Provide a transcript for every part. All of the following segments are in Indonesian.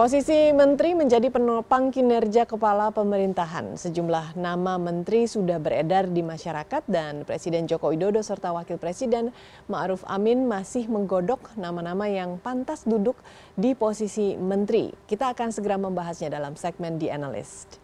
Posisi menteri menjadi penopang kinerja kepala pemerintahan. Sejumlah nama menteri sudah beredar di masyarakat dan Presiden Joko Widodo serta Wakil Presiden Ma'ruf Amin masih menggodok nama-nama yang pantas duduk di posisi menteri. Kita akan segera membahasnya dalam segmen The Analyst.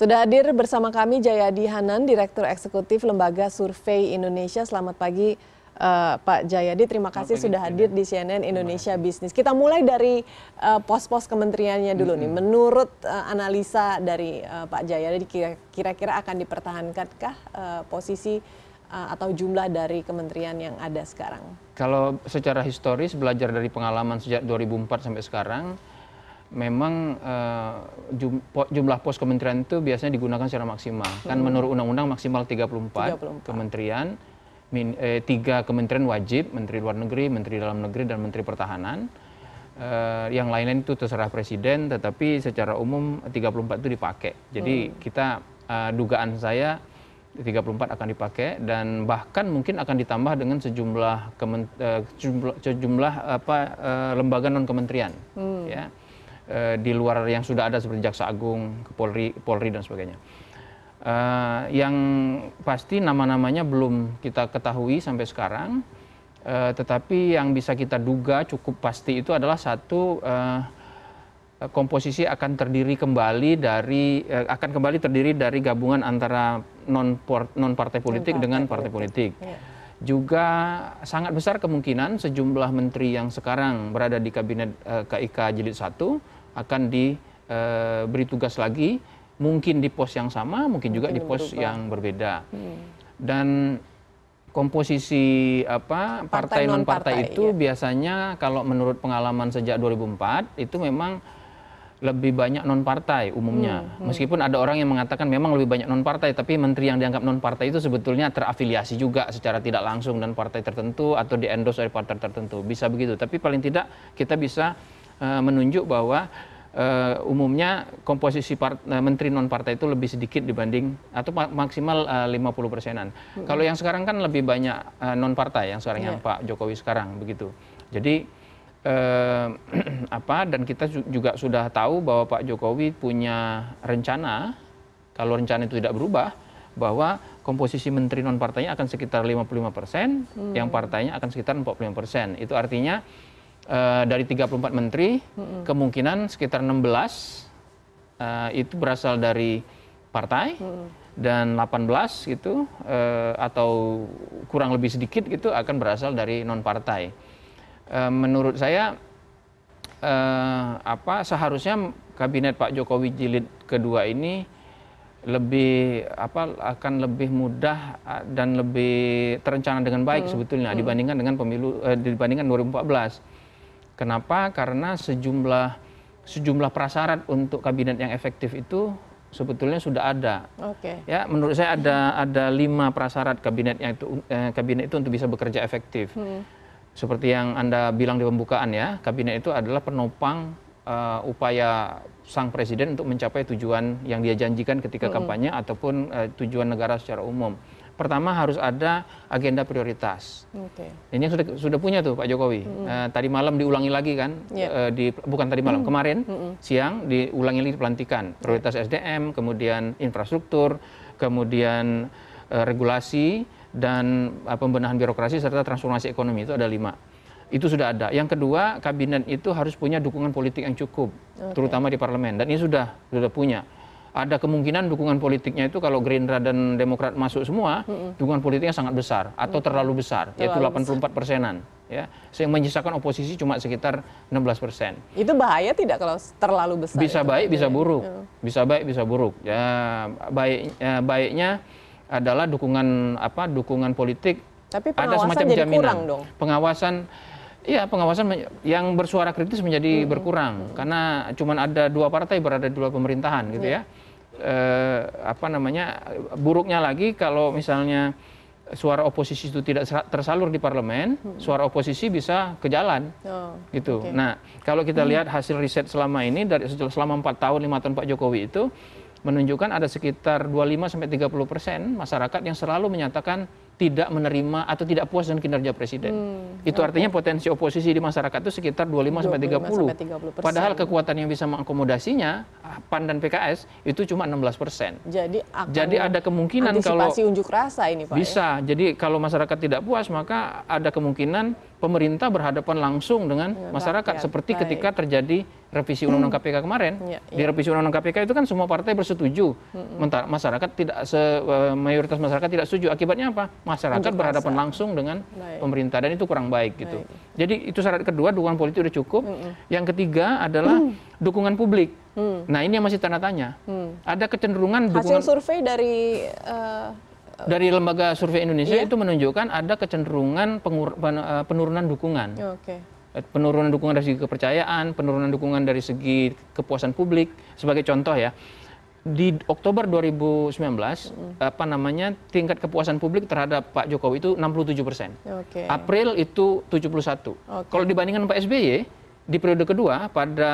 Sudah hadir bersama kami Jayadi Hanan, Direktur Eksekutif Lembaga Survei Indonesia. Selamat pagi uh, Pak Jayadi. Terima kasih sudah hadir di CNN Indonesia Bisnis. Kita mulai dari pos eh, pos-pos kementeriannya dulu hmm. nih. Menurut uh, analisa dari uh, Pak Jayadi, kira-kira akan dipertahankankah uh, posisi uh, atau jumlah dari kementerian yang ada sekarang? Kalau secara historis belajar dari pengalaman sejak 2004 sampai sekarang, memang uh, jumlah pos kementerian itu biasanya digunakan secara maksimal. Hmm. Kan menurut undang-undang maksimal 34, 34 kementerian Eh, tiga kementerian wajib menteri luar negeri menteri dalam negeri dan menteri pertahanan eh, yang lain lain itu terserah presiden tetapi secara umum 34 itu dipakai jadi hmm. kita eh, dugaan saya 34 akan dipakai dan bahkan mungkin akan ditambah dengan sejumlah sejumlah, sejumlah apa lembaga non kementerian hmm. ya di luar yang sudah ada seperti jaksa agung polri polri dan sebagainya Eh, yang pasti nama-namanya belum kita ketahui sampai sekarang. Uh, tetapi yang bisa kita duga cukup pasti itu adalah satu uh, komposisi akan terdiri kembali dari uh, akan kembali terdiri dari gabungan antara non non partai politik dengan partai politik. Iya. Juga sangat besar kemungkinan sejumlah menteri yang sekarang berada di kabinet uh, KIK jilid 1 akan diberi uh, tugas lagi mungkin di pos yang sama mungkin juga di pos yang berbeda hmm. dan komposisi apa partai, partai non partai itu iya. biasanya kalau menurut pengalaman sejak 2004 itu memang lebih banyak non partai umumnya hmm, hmm. meskipun ada orang yang mengatakan memang lebih banyak non partai tapi menteri yang dianggap non partai itu sebetulnya terafiliasi juga secara tidak langsung dan partai tertentu atau di oleh partai tertentu bisa begitu tapi paling tidak kita bisa uh, menunjuk bahwa uh, umumnya komposisi part, uh, menteri non partai itu lebih sedikit dibanding atau maksimal eh, uh, 50 persenan. Hmm. Kalau yang sekarang kan lebih banyak uh, non partai yang sekarang yeah. yang iya. Pak Jokowi sekarang begitu. Jadi uh, apa dan kita juga sudah tahu bahwa Pak Jokowi punya rencana kalau rencana itu tidak berubah bahwa komposisi menteri non mm. partainya akan sekitar 55 persen, hmm. yang partainya akan sekitar 45 persen. Itu artinya Eh, dari 34 menteri kemungkinan sekitar 16 eh, itu berasal dari partai dan 18 gitu eh, atau kurang lebih sedikit gitu akan berasal dari non partai. Menurut saya apa seharusnya kabinet Pak Jokowi jilid kedua ini lebih apa akan lebih mudah dan lebih terencana dengan baik hmm. sebetulnya hmm. dibandingkan dengan pemilu uh, dibandingkan 2014 Kenapa? Karena sejumlah sejumlah prasyarat untuk kabinet yang efektif itu sebetulnya sudah ada. Oke. Okay. Ya, menurut saya ada ada lima prasyarat kabinet yang itu eh, kabinet itu untuk bisa bekerja efektif. Hmm. Seperti yang anda bilang di pembukaan ya, kabinet itu adalah penopang uh, upaya sang presiden untuk mencapai tujuan yang dia janjikan ketika hmm. kampanye ataupun uh, tujuan negara secara umum pertama harus ada agenda prioritas. Okay. Ini sudah sudah punya tuh Pak Jokowi. Mm -hmm. uh, tadi malam diulangi lagi kan, yeah. Iya. uh, di, bukan tadi malam mm -hmm. kemarin mm -hmm. siang diulangi lagi pelantikan iya. prioritas yeah. SDM, kemudian infrastruktur, kemudian uh, regulasi dan uh, pembenahan birokrasi serta transformasi ekonomi itu ada lima itu sudah ada. Yang kedua, kabinet itu harus punya dukungan politik yang cukup, okay. terutama di parlemen. Dan ini sudah sudah punya ada kemungkinan dukungan politiknya itu kalau Gerindra dan Demokrat masuk semua, mm-hmm. dukungan politiknya sangat besar atau terlalu besar, terlalu yaitu 84 besar. persenan. Ya, yang menyisakan oposisi cuma sekitar 16 persen. Itu bahaya tidak kalau terlalu besar? Bisa itu baik, bisa iya. buruk. Iya. Bisa baik, bisa buruk. Ya, baik, ya, baiknya adalah dukungan apa? Dukungan politik. Tapi pengawasan ada semacam jadi jaminan. kurang dong. Pengawasan ya pengawasan yang bersuara kritis menjadi hmm. berkurang hmm. karena cuma ada dua partai berada di luar pemerintahan gitu ya. Iya eh, apa namanya buruknya lagi kalau misalnya suara oposisi itu tidak tersalur di parlemen, hmm. suara oposisi bisa ke jalan, oh, gitu. Okay. Nah, kalau kita hmm. lihat hasil riset selama ini dari selama empat tahun lima tahun Pak Jokowi itu menunjukkan ada sekitar 25 sampai 30 persen masyarakat yang selalu menyatakan tidak menerima atau tidak puas dengan kinerja presiden. Hmm, itu okay. artinya potensi oposisi di masyarakat itu sekitar 25 sampai 30. 30%. Padahal kekuatan yang bisa mengakomodasinya PAN dan PKS itu cuma 16 persen. Jadi jadi ada kemungkinan kalau unjuk rasa ini Pak. Ya? Bisa. Ya? Jadi kalau masyarakat tidak puas maka ada kemungkinan pemerintah berhadapan langsung dengan iya, masyarakat seperti ketika terjadi revisi undang-undang KPK kemarin. Iya, iya. Di revisi undang-undang KPK itu kan semua partai bersetuju. masyarakat tidak se eh, mayoritas masyarakat tidak setuju. Akibatnya apa? Masyarakat berhadapan langsung dengan pemerintah dan itu kurang baik gitu. Jadi itu syarat kedua dukungan politik sudah cukup. Yang ketiga adalah mm. dukungan publik. Mm. Nah, ini yang masih tanda tanya. Mm. Ada kecenderungan dukungan Hasil survei dari uh dari lembaga survei Indonesia iya. itu menunjukkan ada kecenderungan eh, penurunan dukungan. Okay. Eh, penurunan dukungan dari segi kepercayaan, penurunan dukungan dari segi kepuasan publik. Sebagai contoh ya, di Oktober 2019 mm. apa namanya tingkat kepuasan publik terhadap Pak Jokowi itu 67 persen. Okay. April itu 71. Okay. Kalau dibandingkan Pak SBY di periode kedua pada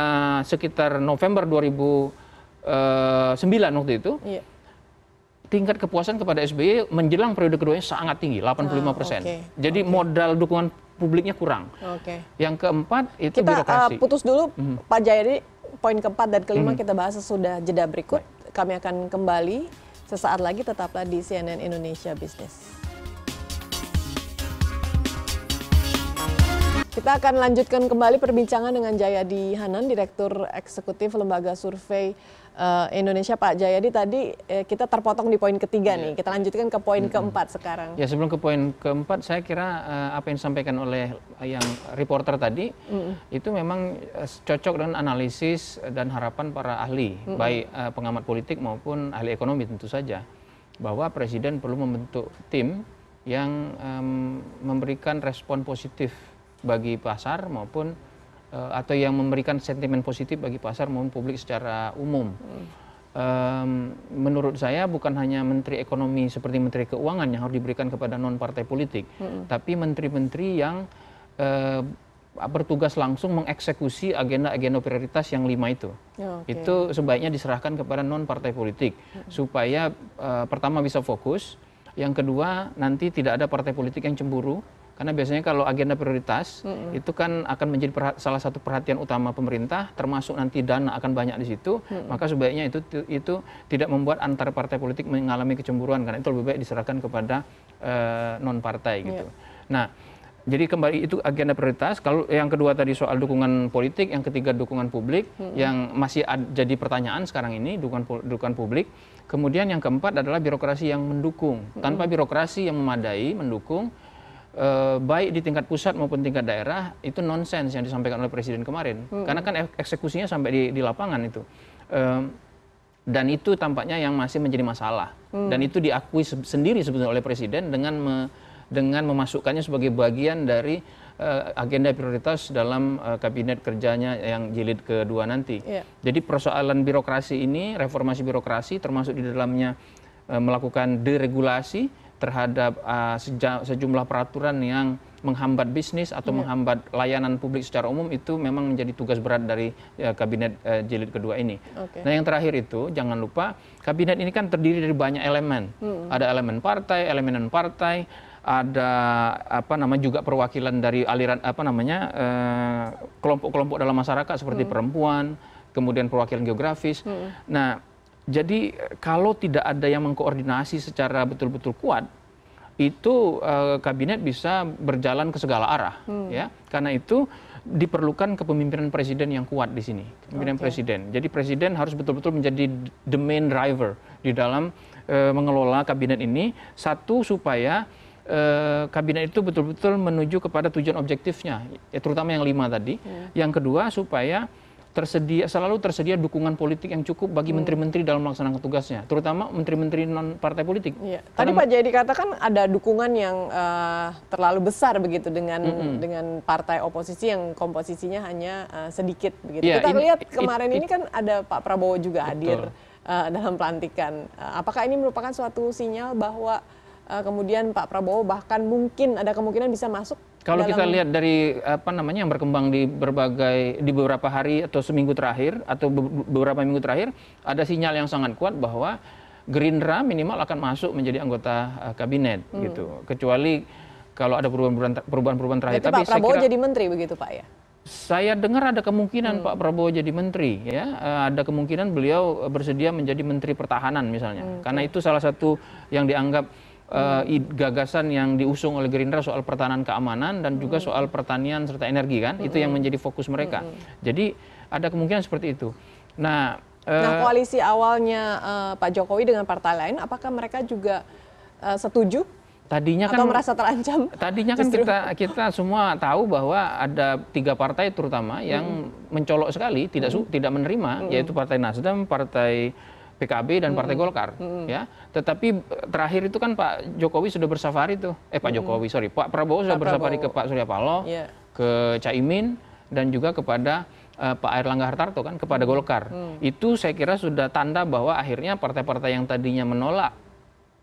sekitar November 2009 eh, waktu itu yeah tingkat kepuasan kepada SBY menjelang periode keduanya sangat tinggi, 85 ah, persen. Ah, okay. Jadi okay. modal dukungan publiknya kurang. Okay. Yang keempat itu kita, birokrasi. Kita uh, eh, putus dulu, mm -hmm. Pak Jayadi. Poin keempat dan kelima mm -hmm. kita bahas sesudah jeda berikut. Baik. Kami akan kembali sesaat lagi tetaplah di CNN Indonesia Business. Kita akan lanjutkan kembali perbincangan dengan Jayadi Hanan, Direktur Eksekutif Lembaga Survei uh, Indonesia. Pak Jayadi tadi eh, kita terpotong di poin ketiga ya. nih. Kita lanjutkan ke poin -hmm. keempat sekarang. Ya sebelum ke poin keempat, saya kira uh, apa yang disampaikan oleh yang reporter tadi -hmm. itu memang eh, cocok dengan analisis dan harapan para ahli, -hmm. baik uh, pengamat politik maupun ahli ekonomi tentu saja, bahwa presiden perlu membentuk tim yang um, memberikan respon positif bagi pasar maupun eh, atau yang memberikan sentimen positif bagi pasar maupun publik secara umum. Um, menurut saya bukan hanya menteri ekonomi seperti menteri keuangan yang harus diberikan kepada non partai politik, hmm. tapi menteri-menteri yang uh, bertugas langsung mengeksekusi agenda-agenda prioritas yang lima itu. Ya, okay. Itu sebaiknya diserahkan kepada non partai politik hmm. supaya uh, pertama bisa fokus, yang kedua nanti tidak ada partai politik yang cemburu karena biasanya kalau agenda prioritas mm-hmm. itu kan akan menjadi salah satu perhatian utama pemerintah, termasuk nanti dana akan banyak di situ. Mm-hmm. Maka sebaiknya itu itu tidak membuat antar partai politik mengalami kecemburuan karena itu lebih baik diserahkan kepada uh, eh, non partai iya. gitu. Nah. Jadi kembali itu agenda prioritas. Kalau yang kedua tadi soal dukungan politik, yang ketiga dukungan publik, hmm. yang masih ad, jadi pertanyaan sekarang ini dukungan dukungan publik. Kemudian yang keempat adalah birokrasi yang mendukung. Tanpa birokrasi yang memadai mendukung, Eh, baik di tingkat pusat maupun tingkat daerah itu nonsens yang disampaikan oleh presiden kemarin hmm. karena kan eksekusinya sampai di, di lapangan itu dan itu tampaknya yang masih menjadi masalah hmm. dan itu diakui se sendiri sebetulnya oleh presiden dengan me dengan memasukkannya sebagai bagian dari uh, agenda prioritas dalam uh, kabinet kerjanya yang jilid kedua nanti. Yeah. Jadi persoalan birokrasi ini reformasi birokrasi termasuk di dalamnya uh, melakukan deregulasi terhadap uh, sejumlah peraturan yang menghambat bisnis atau yeah. menghambat layanan publik secara umum itu memang menjadi tugas berat dari ya, kabinet uh, jilid kedua ini. Okay. Nah yang terakhir itu jangan lupa kabinet ini kan terdiri dari banyak elemen. Mm. Ada elemen partai, elemen non partai, ada apa nama juga perwakilan dari aliran apa namanya eh, kelompok-kelompok eh, dalam masyarakat seperti hmm. perempuan, kemudian perwakilan geografis. Hmm. Nah, jadi kalau tidak ada yang mengkoordinasi secara betul-betul kuat, itu uh, kabinet bisa berjalan ke segala arah hmm. ya karena itu diperlukan kepemimpinan presiden yang kuat di sini kepemimpinan okay. presiden jadi presiden harus betul-betul menjadi the main driver di dalam uh, mengelola kabinet ini satu supaya eh, kabinet itu betul-betul menuju kepada tujuan objektifnya, ya, terutama yang lima tadi. Iya. Yang kedua supaya tersedia selalu tersedia dukungan politik yang cukup bagi hmm. menteri-menteri dalam melaksanakan tugasnya, terutama menteri-menteri non partai politik. Ya. Tadi Pak Jaya katakan ada dukungan yang uh, terlalu besar begitu dengan mm -hmm. dengan partai oposisi yang komposisinya hanya uh, sedikit begitu. Ya, Kita lihat kemarin it, it, ini kan ada Pak Prabowo juga hadir uh, dalam pelantikan. Uh, apakah ini merupakan suatu sinyal bahwa Eh, kemudian Pak Prabowo bahkan mungkin ada kemungkinan bisa masuk kalau dalam... kita lihat dari apa namanya yang berkembang di berbagai di beberapa hari atau seminggu terakhir atau beberapa minggu terakhir ada sinyal yang sangat kuat bahwa Gerindra minimal akan masuk menjadi anggota uh, kabinet hmm. gitu. Kecuali kalau ada perubahan-perubahan terakhir. Berarti Tapi Pak Prabowo kira, jadi menteri begitu Pak ya? Saya dengar ada kemungkinan hmm. Pak Prabowo jadi menteri ya. Eh, ada kemungkinan beliau bersedia menjadi menteri pertahanan misalnya. Hmm. Karena itu salah satu yang dianggap uh, gagasan yang diusung oleh Gerindra soal pertahanan keamanan dan juga soal pertanian serta energi kan itu yang menjadi fokus mereka jadi ada kemungkinan seperti itu nah uh, nah koalisi awalnya uh, Pak Jokowi dengan partai lain apakah mereka juga uh, setuju tadinya kan atau merasa terancam tadinya kan kita kita semua tahu bahwa ada tiga partai terutama yang mm. mencolok sekali tidak mm. tidak menerima mm. yaitu partai Nasdem partai PKB dan Partai Golkar ya tetapi eh, terakhir itu kan Pak Jokowi sudah bersafari tuh eh Pak Jokowi sorry Pak Prabowo sudah bersafari ke Pak Surya Paloh iya. ke Caimin dan juga kepada uh, Pak Erlangga Hartarto kan kepada Golkar mm. itu saya kira sudah tanda bahwa akhirnya partai-partai yang tadinya menolak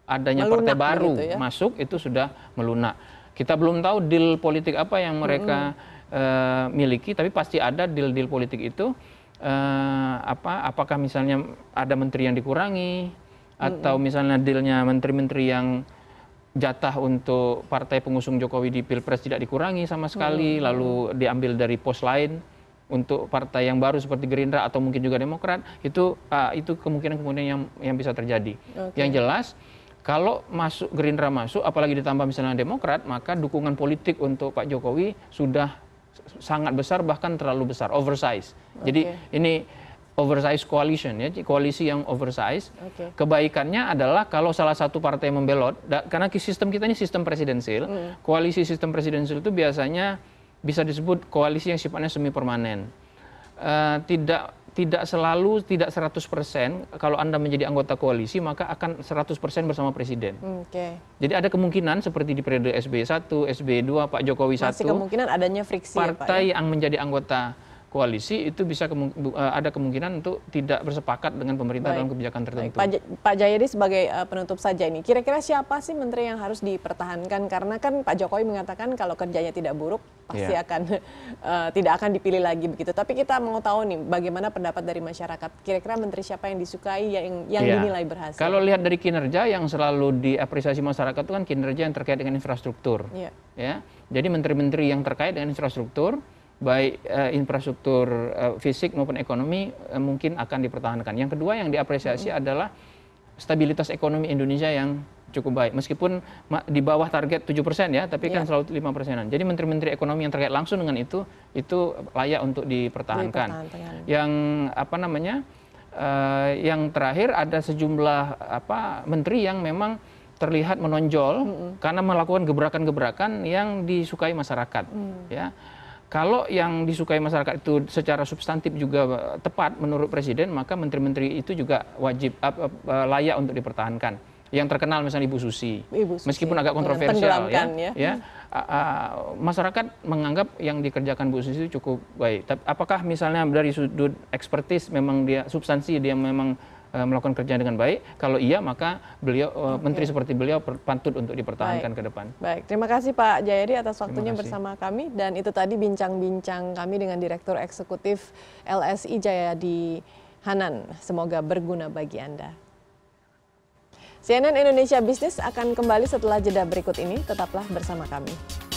adanya melunak partai baru gitu ya? masuk itu sudah melunak kita belum tahu deal politik apa yang mereka -hmm. uh, miliki tapi pasti ada deal-deal politik itu Eh, apa apakah misalnya ada menteri yang dikurangi atau misalnya dealnya menteri-menteri yang jatah untuk partai pengusung Jokowi di Pilpres tidak dikurangi sama sekali lalu diambil dari pos lain untuk partai yang baru seperti Gerindra atau mungkin juga Demokrat itu uh, itu kemungkinan kemudian yang yang bisa terjadi. Okay. Yang jelas kalau masuk Gerindra masuk apalagi ditambah misalnya Demokrat maka dukungan politik untuk Pak Jokowi sudah sangat besar bahkan terlalu besar oversize. Jadi ini oversize coalition ya, koalisi yang oversize. Okay. Kebaikannya adalah kalau salah satu partai membelot da, karena sistem kita ini sistem presidensil. Mm. Koalisi sistem presidensil itu biasanya bisa disebut koalisi yang sifatnya semi permanen. Uh, eh, tidak tidak selalu tidak 100% kalau Anda menjadi anggota koalisi maka akan 100% bersama presiden. Okay. Jadi ada kemungkinan seperti di periode SB 1, SB 2, Pak Jokowi 1. Masih kemungkinan adanya friksi partai ya, Pak, ya? yang menjadi anggota koalisi itu bisa kemung, eh, ada kemungkinan untuk tidak bersepakat dengan pemerintah Baik. dalam kebijakan tertentu. Pak, Pak Jayadi sebagai eh, penutup saja ini, kira-kira siapa sih menteri yang harus dipertahankan? Karena kan Pak Jokowi mengatakan kalau kerjanya tidak buruk pasti yeah. akan eh, tidak akan dipilih lagi begitu. Tapi kita mau tahu nih bagaimana pendapat dari masyarakat. Kira-kira menteri siapa yang disukai yang yang yeah. dinilai berhasil? Kalau lihat dari kinerja yang selalu diapresiasi masyarakat itu kan kinerja yang terkait dengan infrastruktur. Yeah. Ya. Jadi menteri-menteri yang terkait dengan infrastruktur baik uh, infrastruktur uh, fisik maupun ekonomi uh, mungkin akan dipertahankan. Yang kedua yang diapresiasi hmm. adalah stabilitas ekonomi Indonesia yang cukup baik meskipun di bawah target 7% ya tapi yeah. kan iya. selalu 5 persenan. Jadi menteri-menteri ekonomi yang terkait langsung dengan itu itu layak untuk dipertahankan. dipertahankan. Yang apa namanya? Uh, yang terakhir ada sejumlah apa menteri yang memang terlihat menonjol mm -hmm. karena melakukan gebrakan-gebrakan yang disukai masyarakat mm. ya kalau yang disukai masyarakat itu secara substantif juga eh, tepat menurut Presiden, maka menteri-menteri itu juga wajib uh, uh, layak untuk dipertahankan. Yang terkenal misalnya Ibu Susi, Ibu Susi meskipun agak kontroversial ya, ya. ya uh, masyarakat menganggap yang dikerjakan Bu Susi itu cukup baik. apakah misalnya dari sudut ekspertis memang dia substansi dia memang Eh, melakukan kerja dengan baik. Kalau iya maka beliau eh, okay. menteri seperti beliau pantut untuk dipertahankan baik. ke depan. Baik, terima kasih Pak Jayadi atas waktunya bersama kami dan itu tadi bincang-bincang kami dengan Direktur Eksekutif LSI Jayadi Hanan. Semoga berguna bagi Anda. CNN Indonesia Bisnis akan kembali setelah jeda berikut ini. Tetaplah bersama kami.